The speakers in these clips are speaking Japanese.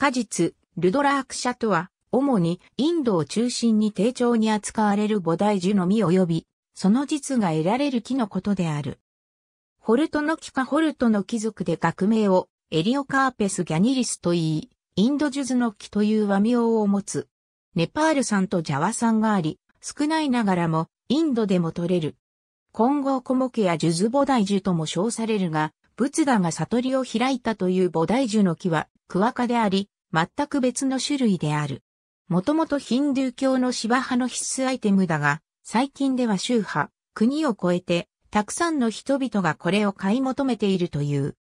果実、ルドラーク社とは、主にインドを中心に丁重に扱われる菩提樹の実及び、その実が得られる木のことである。ホルトの木かホルトの貴族で学名をエリオカーペス・ギャニリスと言い、インドュズの木という和名を持つ。ネパール産とジャワ産があり、少ないながらもインドでも取れる。混合小木やュズ菩提樹とも称されるが、仏陀が悟りを開いたという菩提樹の木は、クワカであり、全く別の種類である。もともとヒンドゥー教の芝派の必須アイテムだが、最近では宗派、国を超えて、たくさんの人々がこれを買い求めているという。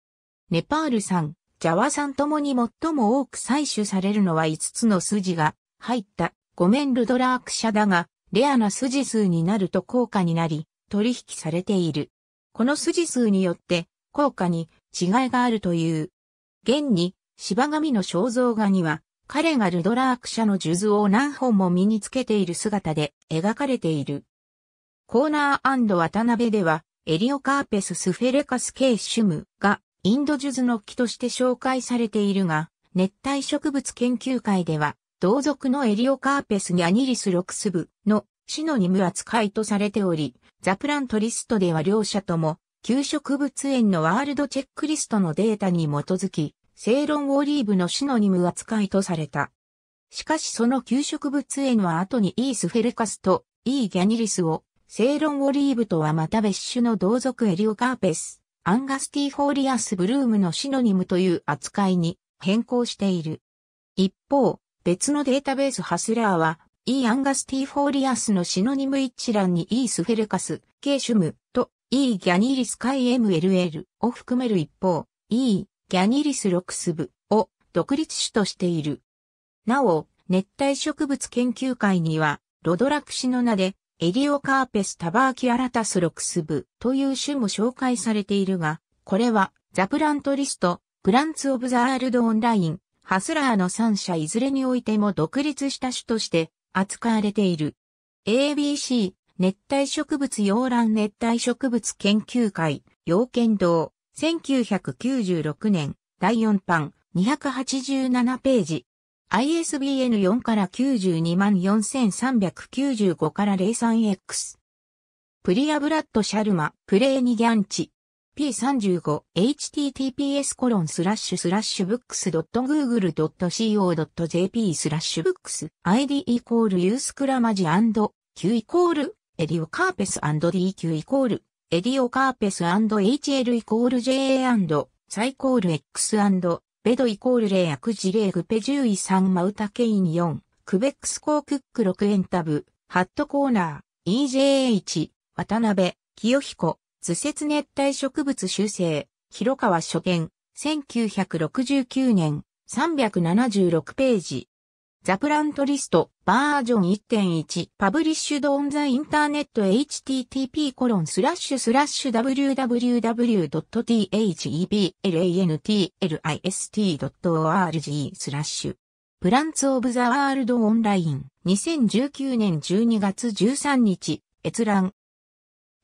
ネパール産、ジャワ産ともに最も多く採取されるのは5つの筋が入ったごめんルドラーク社だが、レアな筋数になると高価になり、取引されている。この筋数によって効果に違いがあるという。現に、芝神の肖像画には、彼がルドラーク社の数珠を何本も身につけている姿で描かれている。コーナー渡辺では、エリオカーペス・スフェレカス・ケイシュムがインド数珠の木として紹介されているが、熱帯植物研究会では、同族のエリオカーペス・ニャニリス・ロクスブの死の二無扱いとされており、ザプラントリストでは両者とも給食物園のワールドチェックリストのデータに基づき、セイロンオリーブのシノニム扱いとされた。しかしその給食物園は後にイースフェルカスとイーギャニリスを、セイロンオリーブとはまた別種の同族エリオカーペス、アンガスティフォーリアスブルームのシノニムという扱いに変更している。一方、別のデータベースハスラーは、イーアンガスティフォーリアスのシノニム一覧にイースフェルカス、ケーシュムと E ギャニリス海 MLL を含める一方、E ギャニリスロクス部を独立種としている。なお、熱帯植物研究会には、ロドラクシの名で、エリオカーペスタバーキアラタスロクス部という種も紹介されているが、これは、ザプラントリスト、プランツ・オブ・ザ・ールド・オンライン、ハスラーの3社いずれにおいても独立した種として扱われている。ABC、熱帯植物洋蘭熱帯植物研究会、洋剣堂、1996年、第4版、287ページ。ISBN 4から924,395から 03X。プリアブラッド・シャルマ、プレーニギャンチ。P35、https コロンスラッシュスラッシュブックス .google.co.jp スラッシュブックス ID イコールユースクラマジ &Q イコールエリオカーペス &DQ イコール、エリオカーペス &HL イコール JA& サイコール X& ベドイコールレイアクジレイグペ10位3マウタケイン4、クベックスコークック6エンタブ、ハットコーナー、EJH、渡辺、清彦、図説熱帯植物修正、広川書店、1969年、376ページ。ザプラントリスト、バージョン1.1、パブリッシュドオンザインターネット http コロンスラッシュスラッシュ w w w t h e b l a n t l i s t o r g スラッシュ。プランツオブザワールドオンライン、2019年12月13日、閲覧。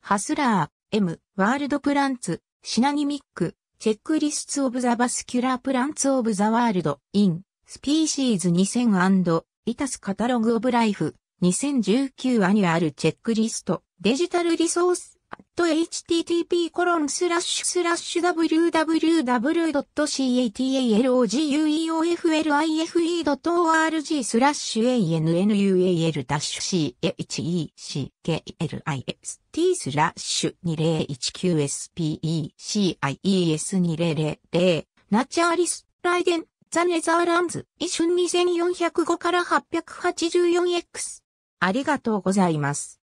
ハスラー、M、ワールドプランツ、シナニミック、チェックリストオブザバスキュラープランツオブザワールド、イン、スピーシーズ2000イタスカタログオブライフ2019アニュアルチェックリストデジタルリソース http コロンスラッシュスラッシュ www.catalogueoflife.org スラッシュ annual-chehecklist スラッシュ 2019species2000 ナチャリスライデンザ・ネザーランズ、一瞬2405から 884X。ありがとうございます。